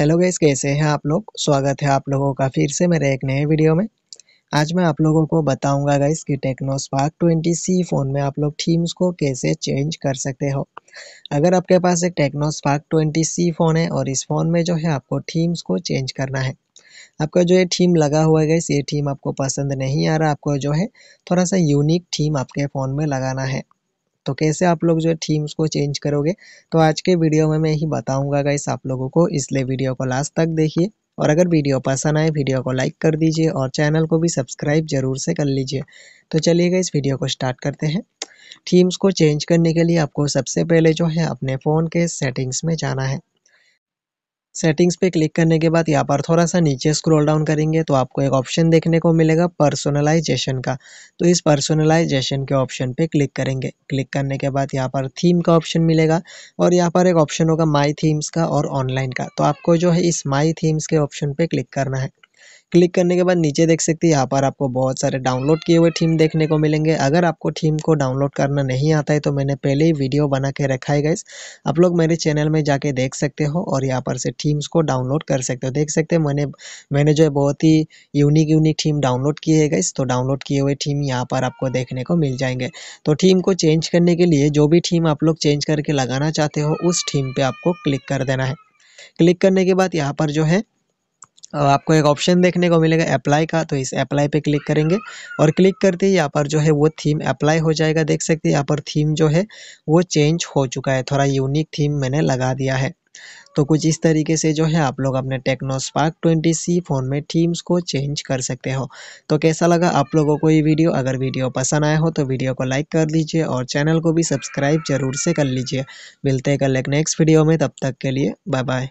hello guys कैसे हैं आप लोग स्वागत है आप लोगों का फिर से मेरे एक नए वीडियो में आज मैं आप लोगों को बताऊंगा गैस कि Tecno Spark twenty C phone में आप लोग थीम्स को कैसे चेंज कर सकते हो अगर आपके पास एक Tecno Spark twenty C phone है और इस फ़ोन में जो है आपको थीम्स को चेंज करना है आपका जो ये थीम लगा हुआ है गैस ये थीम आपको पसंद नहीं आ रहा आपको जो है थोड़ा सा यूनिक थीम आपके फ़ोन में लगाना है तो कैसे आप लोग जो है थीम्स को चेंज करोगे तो आज के वीडियो में मैं ही बताऊंगा गाइस आप लोगों को इसलिए वीडियो को लास्ट तक देखिए और अगर वीडियो पसंद आए वीडियो को लाइक कर दीजिए और चैनल को भी सब्सक्राइब जरूर से कर लीजिए तो चलिएगा इस वीडियो को स्टार्ट करते हैं थीम्स को चेंज करने के लिए आपको सबसे पहले जो है अपने फ़ोन के सेटिंग्स में जाना है सेटिंग्स पे क्लिक करने के बाद यहाँ पर थोड़ा सा नीचे स्क्रॉल डाउन करेंगे तो आपको एक ऑप्शन देखने को मिलेगा पर्सोनलाइजेशन का तो इस पर्सोनलाइजेशन के ऑप्शन पे क्लिक करेंगे क्लिक करने के बाद यहाँ पर थीम का ऑप्शन मिलेगा और यहाँ पर एक ऑप्शन होगा माई थीम्स का और ऑनलाइन का तो आपको जो है इस माई थीम्स के ऑप्शन पर क्लिक करना है क्लिक करने के बाद नीचे देख सकते हैं यहाँ पर आपको बहुत सारे डाउनलोड किए हुए थीम देखने को मिलेंगे अगर आपको थीम को डाउनलोड करना नहीं आता है तो मैंने पहले ही वीडियो बना के रखा है गाइस आप लोग मेरे चैनल में जाके देख सकते हो और यहाँ पर से थीम्स को डाउनलोड कर सकते हो देख सकते हो मैंने मैंने जो है बहुत ही यूनिक यूनिक थीम डाउनलोड की है गाइस तो डाउनलोड किए हुए थीम यहाँ पर आपको देखने को मिल जाएंगे तो थीम को चेंज करने के लिए जो भी थीम आप लोग चेंज करके लगाना चाहते हो उस थीम पर आपको क्लिक कर देना है क्लिक करने के बाद यहाँ पर जो है आपको एक ऑप्शन देखने को मिलेगा अप्लाई का तो इस अप्लाई पे क्लिक करेंगे और क्लिक करते ही यहाँ पर जो है वो थीम अप्लाई हो जाएगा देख सकते हैं यहाँ पर थीम जो है वो चेंज हो चुका है थोड़ा यूनिक थीम मैंने लगा दिया है तो कुछ इस तरीके से जो है आप लोग अपने Tecno Spark twenty C phone में थीम्स को चेंज कर सकते हो तो कैसा लगा आप लोगों को ये वीडियो अगर वीडियो पसंद आया हो तो वीडियो को लाइक कर दीजिए और चैनल को भी सब्सक्राइब जरूर से कर लीजिए मिलते हैं कल एक नेक्स्ट वीडियो में तब तक के लिए बाय बाय